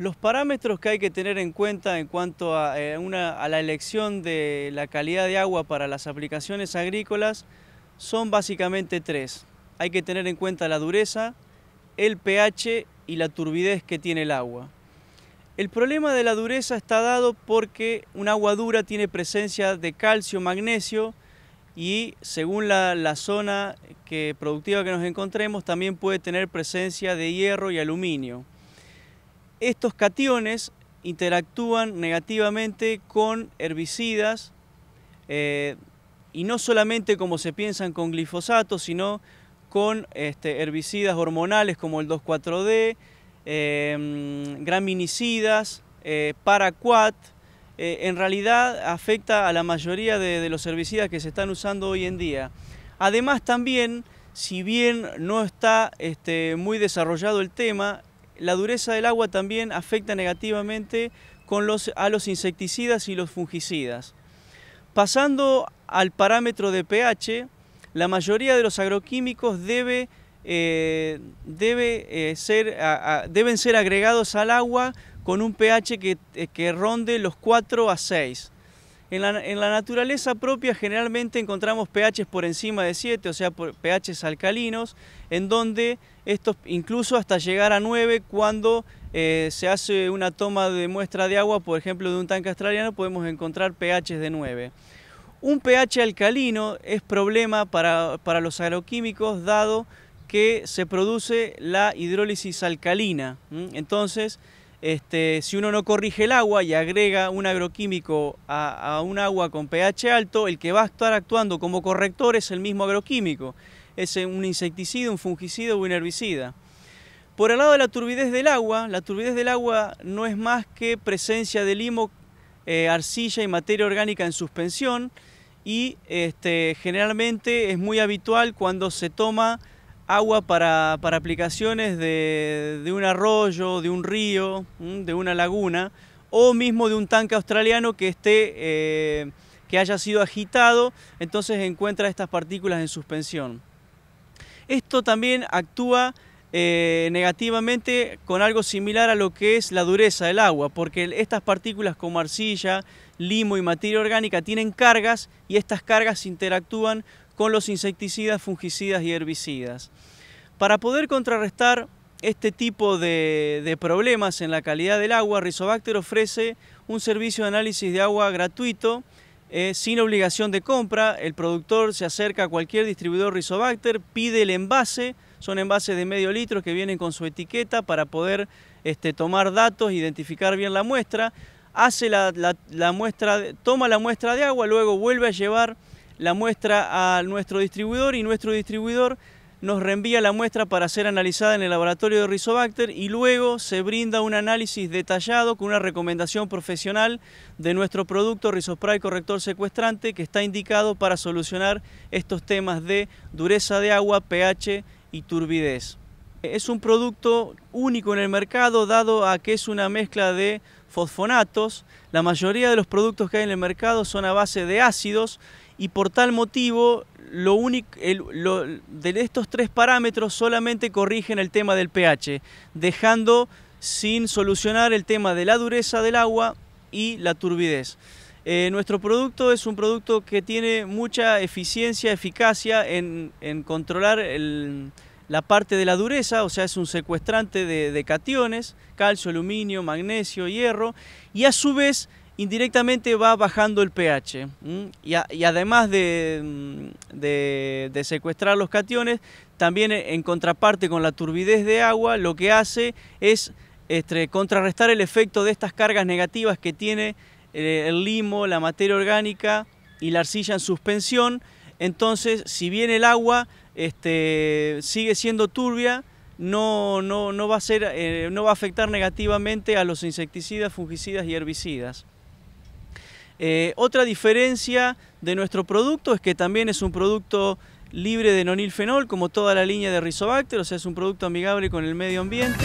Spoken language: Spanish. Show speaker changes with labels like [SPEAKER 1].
[SPEAKER 1] Los parámetros que hay que tener en cuenta en cuanto eh, a, la elección de la calidad de agua para las aplicaciones agrícolas son básicamente tres. Hay que tener en cuenta la dureza, el pH y la turbidez que tiene el agua. El problema de la dureza está dado porque un agua dura tiene presencia de calcio, magnesio y según la, zona que, productiva que nos encontremos también puede tener presencia de hierro y aluminio. Estos cationes interactúan negativamente con herbicidas eh, y no solamente como se piensan con glifosato, sino con este, herbicidas hormonales como el 2,4-D, eh, graminicidas, eh, paraquat. en realidad afecta a la mayoría de, los herbicidas que se están usando hoy en día. Además también, si bien no está este, muy desarrollado el tema, la dureza del agua también afecta negativamente con los, a los insecticidas y los fungicidas. Pasando al parámetro de pH, la mayoría de los agroquímicos eh, eh, deben ser agregados al agua con un pH que, eh, que ronde los 4 a 6. En la, naturaleza propia generalmente encontramos pHs por encima de 7, o sea, pHs alcalinos, en donde estos incluso hasta llegar a 9 cuando eh, se hace una toma de muestra de agua, por ejemplo, de un tanque australiano, podemos encontrar pHs de 9. Un pH alcalino es problema para, para los agroquímicos dado que se produce la hidrólisis alcalina. Entonces, este, si uno no corrige el agua y agrega un agroquímico a, un agua con pH alto, el que va a estar actuando como corrector es el mismo agroquímico. Es un insecticida, un fungicida o un herbicida. Por el lado de la turbidez del agua, la turbidez del agua no es más que presencia de limo, eh, arcilla y materia orgánica en suspensión y este, generalmente es muy habitual cuando se toma agua para, aplicaciones de, un arroyo, de un río, de una laguna, o mismo de un tanque australiano que esté... Eh, que haya sido agitado, entonces encuentra estas partículas en suspensión. Esto también actúa eh, negativamente con algo similar a lo que es la dureza del agua, porque estas partículas como arcilla, limo y materia orgánica tienen cargas y estas cargas interactúan con los insecticidas, fungicidas y herbicidas. Para poder contrarrestar este tipo de, problemas en la calidad del agua, Rizobacter ofrece un servicio de análisis de agua gratuito, eh, sin obligación de compra. El productor se acerca a cualquier distribuidor Rizobacter, pide el envase, son envases de medio litro que vienen con su etiqueta para poder este, tomar datos, identificar bien la muestra, hace la muestra, toma la muestra de agua, luego vuelve a llevar la muestra a nuestro distribuidor y nuestro distribuidor nos reenvía la muestra para ser analizada en el laboratorio de Rizobacter y luego se brinda un análisis detallado con una recomendación profesional de nuestro producto Rizospray Corrector Secuestrante que está indicado para solucionar estos temas de dureza de agua, pH y turbidez. Es un producto único en el mercado dado a que es una mezcla de fosfonatos. La mayoría de los productos que hay en el mercado son a base de ácidos y por tal motivo lo único, de estos tres parámetros solamente corrigen el tema del pH, dejando sin solucionar el tema de la dureza del agua y la turbidez. Eh, nuestro producto es un producto que tiene mucha eficiencia, eficacia en controlar el, la parte de la dureza, o sea, es un secuestrante de, cationes, calcio, aluminio, magnesio, hierro, y a su vez indirectamente va bajando el pH. Y, además mm, de, secuestrar los cationes, también en contraparte con la turbidez de agua, lo que hace es este, contrarrestar el efecto de estas cargas negativas que tiene eh, el limo, la materia orgánica y la arcilla en suspensión, entonces, si bien el agua este, sigue siendo turbia, eh, no, va a afectar negativamente a los insecticidas, fungicidas y herbicidas. Eh, otra diferencia de nuestro producto es que también es un producto libre de nonilfenol, como toda la línea de Rizobacter, o sea, es un producto amigable con el medio ambiente.